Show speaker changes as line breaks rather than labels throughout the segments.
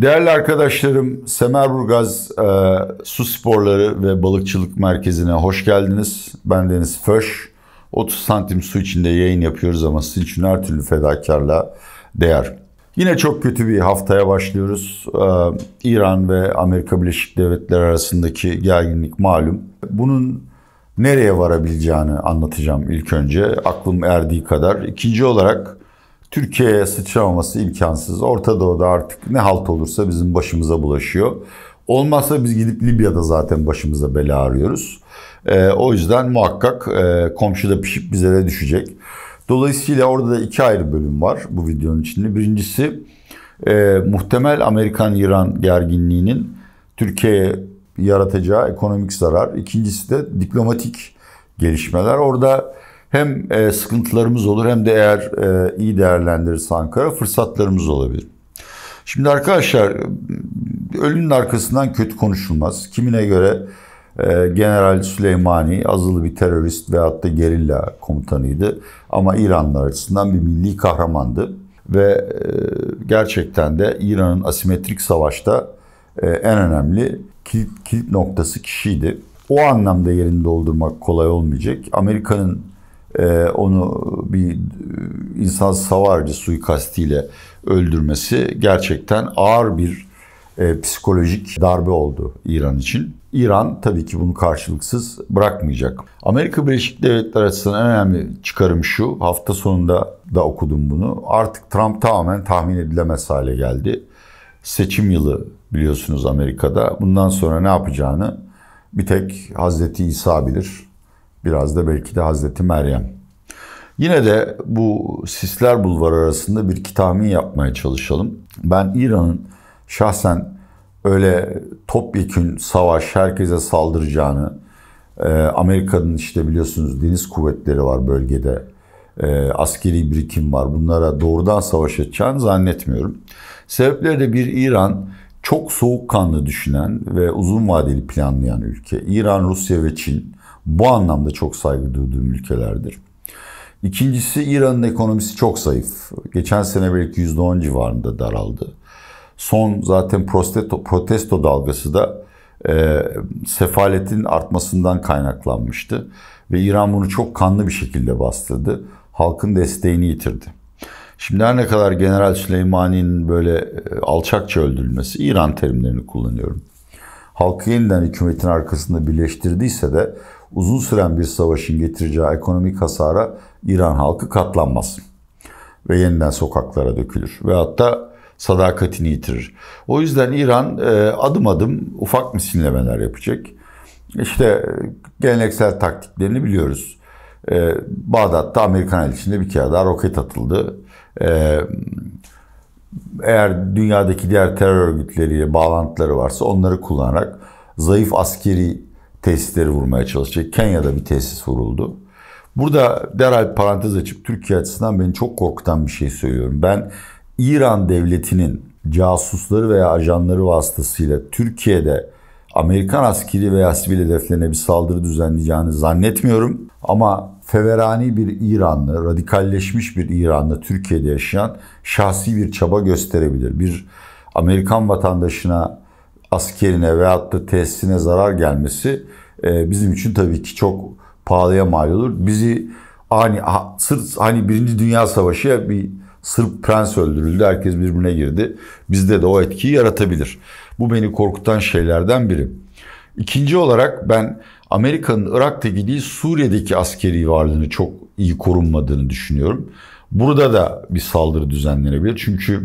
Değerli arkadaşlarım, Semerburgaz e, Su Sporları ve Balıkçılık Merkezi'ne hoş geldiniz. Ben Deniz Föş. 30 santim su içinde yayın yapıyoruz ama sizin için her türlü fedakarla değer. Yine çok kötü bir haftaya başlıyoruz. Ee, İran ve Amerika Birleşik Devletleri arasındaki gerginlik malum. Bunun nereye varabileceğini anlatacağım ilk önce. Aklım erdiği kadar. İkinci olarak Türkiye'ye sıçramaması imkansız. Orta Doğu'da artık ne halt olursa bizim başımıza bulaşıyor. Olmazsa biz gidip Libya'da zaten başımıza bela arıyoruz. E, o yüzden muhakkak e, komşuda pişip bize de düşecek. Dolayısıyla orada da iki ayrı bölüm var bu videonun içinde. Birincisi e, muhtemel Amerikan-İran gerginliğinin Türkiye'ye yaratacağı ekonomik zarar. İkincisi de diplomatik gelişmeler. Orada hem e, sıkıntılarımız olur hem de eğer e, iyi değerlendirirse Ankara fırsatlarımız olabilir. Şimdi arkadaşlar ölünün arkasından kötü konuşulmaz. Kimine göre e, General Süleymani azılı bir terörist veyahut da gerilla komutanıydı. Ama İranlar açısından bir milli kahramandı. Ve gerçekten de İran'ın asimetrik savaşta en önemli kilit, kilit noktası kişiydi. O anlamda yerini doldurmak kolay olmayacak. Amerika'nın ee, onu bir e, insan savarcı suikastiyle öldürmesi gerçekten ağır bir e, psikolojik darbe oldu İran için. İran tabii ki bunu karşılıksız bırakmayacak. Amerika Birleşik Devletleri açısından en önemli çıkarım şu. Hafta sonunda da okudum bunu. Artık Trump tamamen tahmin edilemez hale geldi. Seçim yılı biliyorsunuz Amerika'da. Bundan sonra ne yapacağını bir tek Hazreti İsa bilir. Biraz da belki de Hazreti Meryem. Yine de bu Sisler bulvar arasında bir kitamin yapmaya çalışalım. Ben İran'ın şahsen öyle topyekün savaş, herkese saldıracağını, e, Amerika'nın işte biliyorsunuz deniz kuvvetleri var bölgede, e, askeri birikim var. Bunlara doğrudan savaş edeceğini zannetmiyorum. Sebepleri de bir İran çok soğukkanlı düşünen ve uzun vadeli planlayan ülke. İran, Rusya ve Çin bu anlamda çok saygı duyduğum ülkelerdir. İkincisi İran'ın ekonomisi çok zayıf. Geçen sene belki %10 civarında daraldı. Son zaten protesto, protesto dalgası da e, sefaletin artmasından kaynaklanmıştı. Ve İran bunu çok kanlı bir şekilde bastırdı. Halkın desteğini yitirdi. Şimdi her ne kadar General Süleymani'nin böyle e, alçakça öldürülmesi, İran terimlerini kullanıyorum. Halkı yeniden hükümetin arkasında birleştirdiyse de uzun süren bir savaşın getireceği ekonomik hasara İran halkı katlanmaz. Ve yeniden sokaklara dökülür. Ve hatta sadakatini yitirir. O yüzden İran e, adım adım ufak misinlemeler yapacak. İşte e, geleneksel taktiklerini biliyoruz. E, Bağdat'ta Amerikan elçisinde bir kere daha roket atıldı. Eğer dünyadaki diğer terör örgütleriyle bağlantıları varsa onları kullanarak zayıf askeri tesisleri vurmaya çalışacak. Kenya'da bir tesis vuruldu. Burada derhal parantez açıp Türkiye açısından beni çok korkutan bir şey söylüyorum. Ben İran devletinin casusları veya ajanları vasıtasıyla Türkiye'de Amerikan askeri veya sivil hedeflerine bir saldırı düzenleyeceğini zannetmiyorum. Ama feverani bir İranlı, radikalleşmiş bir İranlı Türkiye'de yaşayan şahsi bir çaba gösterebilir. Bir Amerikan vatandaşına askerine veyahut da tesisine zarar gelmesi e, bizim için tabii ki çok pahalıya mal olur. Bizi ani sırf hani Birinci Dünya Savaşı'ya bir Sırp prens öldürüldü. Herkes birbirine girdi. Bizde de o etkiyi yaratabilir. Bu beni korkutan şeylerden biri. İkinci olarak ben Amerika'nın Irak'taki değil Suriye'deki askeri varlığını çok iyi korunmadığını düşünüyorum. Burada da bir saldırı düzenlenebilir. Çünkü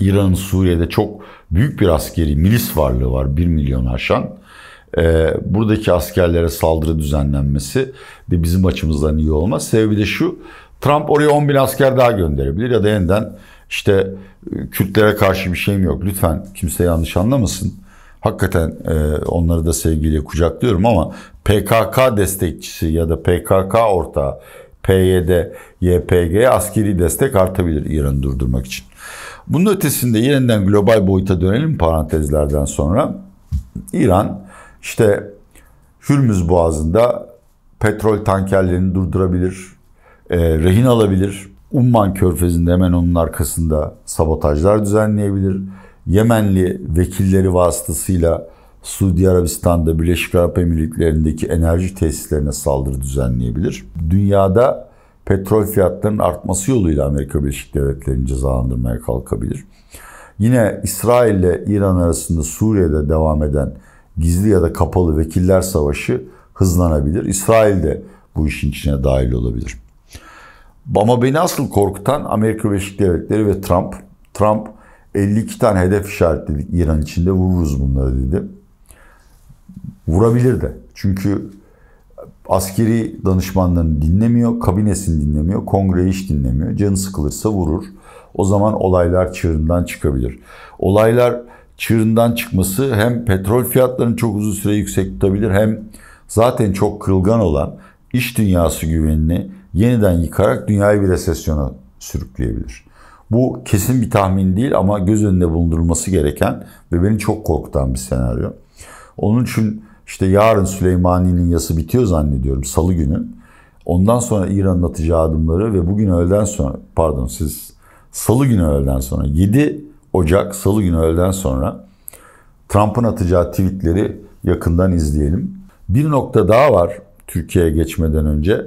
İran'ın Suriye'de çok büyük bir askeri milis varlığı var 1 milyon aşan. E, buradaki askerlere saldırı düzenlenmesi de bizim açımızdan iyi olmaz. Sebebi de şu Trump oraya 10 bin asker daha gönderebilir ya da yeniden işte e, Kürtlere karşı bir şeyim yok. Lütfen kimse yanlış anlamasın. Hakikaten e, onları da sevgiyle kucaklıyorum ama PKK destekçisi ya da PKK ortağı PYD, YPG askeri destek artabilir İran'ı durdurmak için. Bunun ötesinde yeniden global boyuta dönelim parantezlerden sonra. İran işte Hürmüz Boğazı'nda petrol tankerlerini durdurabilir, e, rehin alabilir. Umman Körfezi'nde hemen onun arkasında sabotajlar düzenleyebilir. Yemenli vekilleri vasıtasıyla Suudi Arabistan'da Birleşik Arap Emirlikleri'ndeki enerji tesislerine saldırı düzenleyebilir. Dünyada petrol fiyatlarının artması yoluyla Amerika Birleşik Devletleri'ni cezalandırmaya kalkabilir. Yine İsrail ile İran arasında Suriye'de devam eden gizli ya da kapalı vekiller savaşı hızlanabilir. İsrail de bu işin içine dahil olabilir. Ama beni asıl korkutan Amerika Birleşik Devletleri ve Trump. Trump 52 tane hedef işaretledik İran içinde vururuz bunları dedi. Vurabilir de. Çünkü askeri danışmanlarını dinlemiyor, kabinesini dinlemiyor, kongre hiç dinlemiyor. Canı sıkılırsa vurur. O zaman olaylar çığırından çıkabilir. Olaylar çığırından çıkması hem petrol fiyatlarını çok uzun süre yüksek tutabilir hem zaten çok kırılgan olan iş dünyası güvenini yeniden yıkarak dünyayı bir resesyona sürükleyebilir. Bu kesin bir tahmin değil ama göz önünde bulundurulması gereken ve beni çok korkutan bir senaryo. Onun için işte yarın Süleymani'nin yası bitiyor zannediyorum salı günü. Ondan sonra İran'ın atacağı adımları ve bugün öğleden sonra pardon siz salı günü öğleden sonra 7 Ocak salı günü öğleden sonra Trump'ın atacağı tweetleri yakından izleyelim. Bir nokta daha var Türkiye'ye geçmeden önce.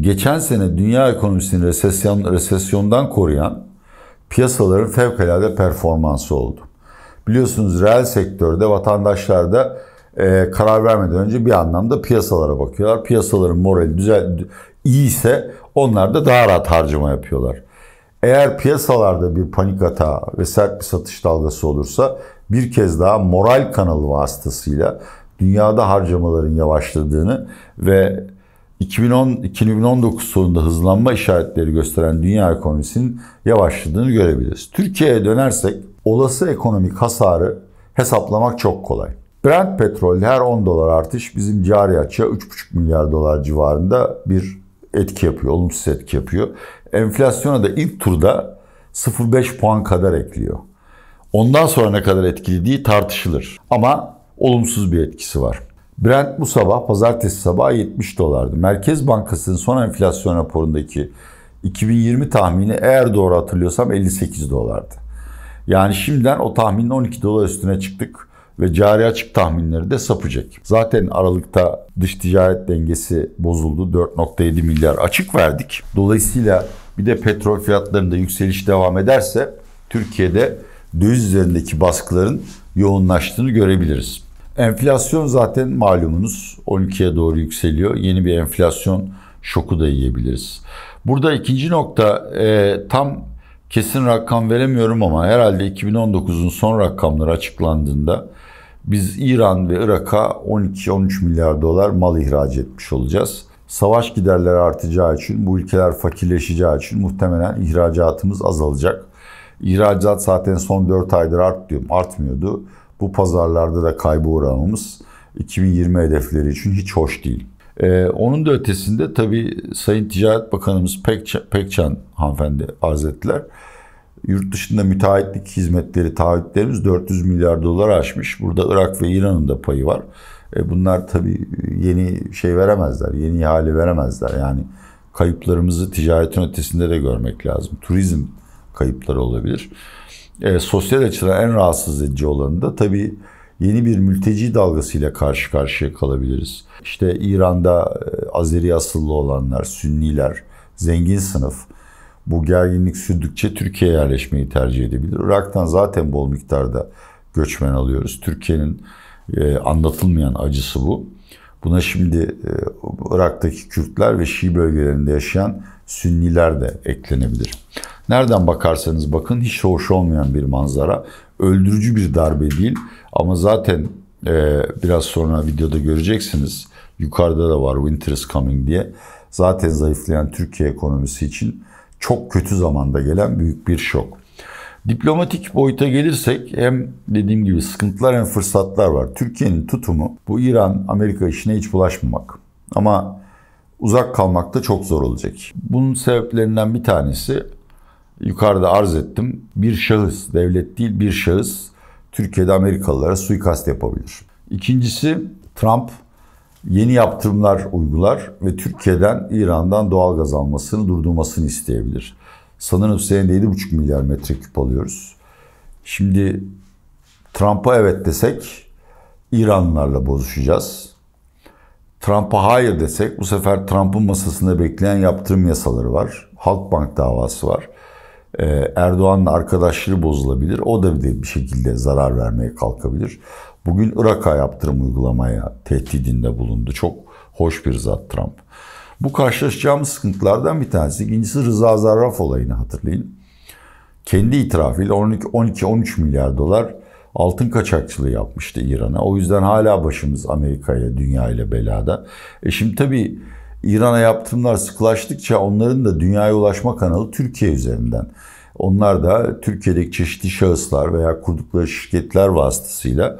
Geçen sene dünya ekonomisini resesyon, resesyondan koruyan piyasaların fevkalade performansı oldu. Biliyorsunuz reel sektörde vatandaşlarda e, karar vermeden önce bir anlamda piyasalara bakıyorlar. Piyasaların morali düzel ise onlar da daha rahat harcama yapıyorlar. Eğer piyasalarda bir panik hata ve sert bir satış dalgası olursa bir kez daha moral kanalı vasıtasıyla dünyada harcamaların yavaşladığını ve 2010 2019 sonunda hızlanma işaretleri gösteren dünya ekonomisinin yavaşladığını görebiliriz. Türkiye'ye dönersek olası ekonomik hasarı hesaplamak çok kolay. Brent petrol her 10 dolar artış bizim cari açığa 3,5 milyar dolar civarında bir etki yapıyor, olumsuz etki yapıyor. Enflasyona da ilk turda 0,5 puan kadar ekliyor. Ondan sonra ne kadar etkilediği tartışılır. Ama olumsuz bir etkisi var. Brent bu sabah pazartesi sabahı 70 dolardı. Merkez Bankası'nın son enflasyon raporundaki 2020 tahmini eğer doğru hatırlıyorsam 58 dolardı. Yani şimdiden o tahminin 12 dolar üstüne çıktık ve cari açık tahminleri de sapacak. Zaten Aralık'ta dış ticaret dengesi bozuldu. 4.7 milyar açık verdik. Dolayısıyla bir de petrol fiyatlarında yükseliş devam ederse Türkiye'de döviz üzerindeki baskıların yoğunlaştığını görebiliriz. Enflasyon zaten malumunuz 12'ye doğru yükseliyor. Yeni bir enflasyon şoku da yiyebiliriz. Burada ikinci nokta e, tam kesin rakam veremiyorum ama herhalde 2019'un son rakamları açıklandığında biz İran ve Irak'a 12-13 milyar dolar mal ihraç etmiş olacağız. Savaş giderleri artacağı için, bu ülkeler fakirleşeceği için muhtemelen ihracatımız azalacak. İhracat zaten son 4 aydır art artmıyordu. Bu pazarlarda da kaybı uğramamız 2020 hedefleri için hiç hoş değil. Ee, onun da ötesinde tabii Sayın Ticaret Bakanımız Pekcan, Pekcan hanımefendi hazretler yurt dışında müteahhitlik hizmetleri taahhütlerimiz 400 milyar dolar aşmış. Burada Irak ve İran'ın da payı var. E bunlar tabii yeni şey veremezler, yeni ihale veremezler. Yani kayıplarımızı ticaretin ötesinde de görmek lazım. Turizm kayıpları olabilir. E, sosyal açıdan en rahatsız edici olanı da tabii yeni bir mülteci dalgasıyla karşı karşıya kalabiliriz. İşte İran'da e, Azeri asıllı olanlar, Sünniler, zengin sınıf bu gerginlik sürdükçe Türkiye'ye yerleşmeyi tercih edebilir. Irak'tan zaten bol miktarda göçmen alıyoruz. Türkiye'nin e, anlatılmayan acısı bu. Buna şimdi e, Irak'taki Kürtler ve Şii bölgelerinde yaşayan Sünniler de eklenebilir. Nereden bakarsanız bakın hiç hoş olmayan bir manzara öldürücü bir darbe değil. Ama zaten e, biraz sonra videoda göreceksiniz. Yukarıda da var Winter is Coming diye. Zaten zayıflayan Türkiye ekonomisi için çok kötü zamanda gelen büyük bir şok. Diplomatik boyuta gelirsek hem dediğim gibi sıkıntılar hem fırsatlar var. Türkiye'nin tutumu bu İran-Amerika işine hiç bulaşmamak. Ama uzak kalmak da çok zor olacak. Bunun sebeplerinden bir tanesi yukarıda arz ettim. Bir şahıs, devlet değil bir şahıs Türkiye'de Amerikalılara suikast yapabilir. İkincisi Trump yeni yaptırımlar uygular ve Türkiye'den İran'dan doğal gaz almasını durdurmasını isteyebilir. Sanırım senede 7,5 milyar metreküp alıyoruz. Şimdi Trump'a evet desek İranlılarla bozuşacağız. Trump'a hayır desek bu sefer Trump'ın masasında bekleyen yaptırım yasaları var. Halkbank davası var. Ee, Erdoğan'la arkadaşları bozulabilir. O da bir şekilde zarar vermeye kalkabilir. Bugün Irak'a yaptırım uygulamaya tehdidinde bulundu. Çok hoş bir zat Trump. Bu karşılaşacağımız sıkıntılardan bir tanesi. İkincisi Rıza Zarraf olayını hatırlayın. Kendi itirafıyla 12-13 milyar dolar altın kaçakçılığı yapmıştı İran'a. O yüzden hala başımız Amerika'ya, dünya ile belada. E şimdi tabii İran'a yaptırımlar sıklaştıkça onların da dünyaya ulaşma kanalı Türkiye üzerinden. Onlar da Türkiye'deki çeşitli şahıslar veya kurdukları şirketler vasıtasıyla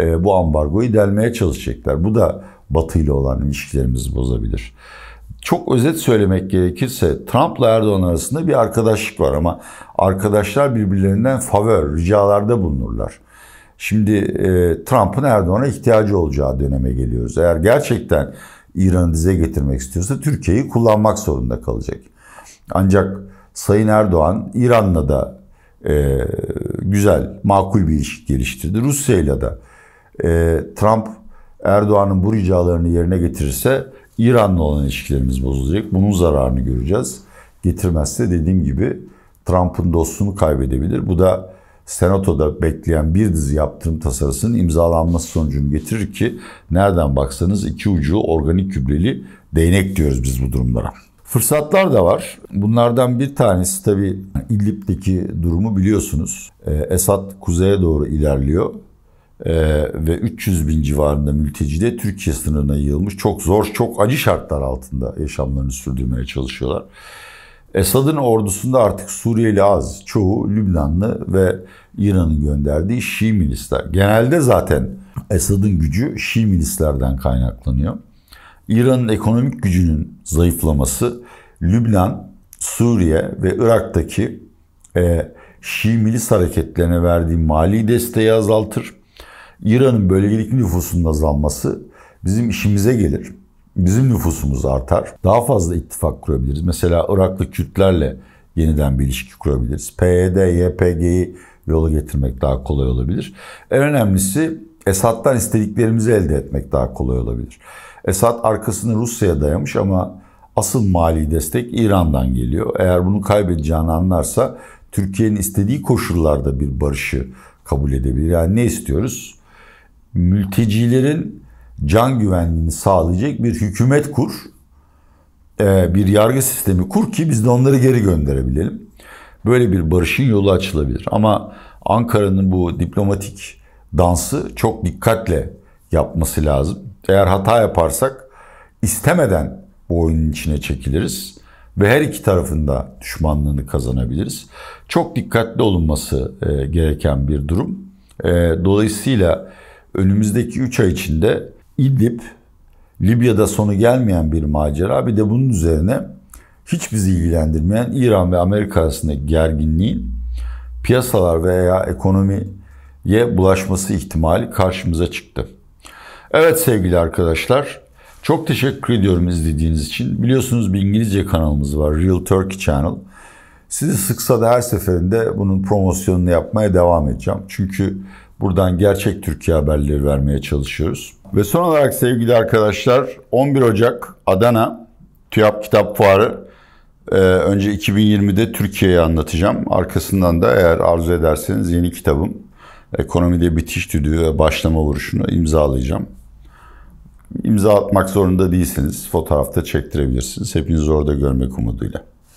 e, bu ambargoyu delmeye çalışacaklar. Bu da Batı ile olan ilişkilerimizi bozabilir. Çok özet söylemek gerekirse Trump'la Erdoğan arasında bir arkadaşlık var ama arkadaşlar birbirlerinden favör, ricalarda bulunurlar. Şimdi e, Trump'ın Erdoğan'a ihtiyacı olacağı döneme geliyoruz. Eğer gerçekten İran'ı dize getirmek istiyorsa Türkiye'yi kullanmak zorunda kalacak. Ancak Sayın Erdoğan İran'la da e, güzel, makul bir ilişki geliştirdi. Rusya'yla da. E, Trump Erdoğan'ın bu ricalarını yerine getirirse İran'la olan ilişkilerimiz bozulacak. Bunun zararını göreceğiz. Getirmezse dediğim gibi Trump'ın dostunu kaybedebilir. Bu da senatoda bekleyen bir dizi yaptırım tasarısının imzalanması sonucunu getirir ki nereden baksanız iki ucu organik kübreli değnek diyoruz biz bu durumlara. Fırsatlar da var. Bunlardan bir tanesi tabii İdlib'deki durumu biliyorsunuz. Ee, Esad kuzeye doğru ilerliyor ee, ve 300 bin civarında mülteci de Türkiye sınırına yığılmış. Çok zor, çok acı şartlar altında yaşamlarını sürdürmeye çalışıyorlar. Esad'ın ordusunda artık Suriyeli az, çoğu Lübnanlı ve İran'ın gönderdiği Şii milisler. Genelde zaten Esad'ın gücü Şii milislerden kaynaklanıyor. İran'ın ekonomik gücünün zayıflaması Lübnan, Suriye ve Irak'taki e, Şii milis hareketlerine verdiği mali desteği azaltır. İran'ın bölgedeki nüfusunun azalması bizim işimize gelir. Bizim nüfusumuz artar. Daha fazla ittifak kurabiliriz. Mesela Iraklı Kürtlerle yeniden bir ilişki kurabiliriz. PYD, YPG'yi yola getirmek daha kolay olabilir. En önemlisi Esad'dan istediklerimizi elde etmek daha kolay olabilir. Esad arkasını Rusya'ya dayamış ama asıl mali destek İran'dan geliyor. Eğer bunu kaybedeceğini anlarsa Türkiye'nin istediği koşullarda bir barışı kabul edebilir. Yani ne istiyoruz? Mültecilerin can güvenliğini sağlayacak bir hükümet kur, e, bir yargı sistemi kur ki biz de onları geri gönderebilelim. Böyle bir barışın yolu açılabilir. Ama Ankara'nın bu diplomatik dansı çok dikkatle yapması lazım. Eğer hata yaparsak istemeden bu oyunun içine çekiliriz ve her iki tarafında düşmanlığını kazanabiliriz. Çok dikkatli olunması e, gereken bir durum. E, dolayısıyla önümüzdeki 3 ay içinde İdlib, Libya'da sonu gelmeyen bir macera. Bir de bunun üzerine hiç bizi ilgilendirmeyen İran ve Amerika arasındaki gerginliğin piyasalar veya ekonomiye bulaşması ihtimali karşımıza çıktı. Evet sevgili arkadaşlar, çok teşekkür ediyorum izlediğiniz için. Biliyorsunuz bir İngilizce kanalımız var, Real Turkey Channel. Sizi sıksa da her seferinde bunun promosyonunu yapmaya devam edeceğim. Çünkü buradan gerçek Türkiye haberleri vermeye çalışıyoruz. Ve son olarak sevgili arkadaşlar 11 Ocak Adana TÜYAP Kitap Fuarı ee, önce 2020'de Türkiye'yi anlatacağım. Arkasından da eğer arzu ederseniz yeni kitabım Ekonomide Bitiş Düdüğü ve Başlama Vuruşunu imzalayacağım. İmza atmak zorunda değilsiniz. Fotoğrafta çektirebilirsiniz. Hepinizi orada görmek umuduyla.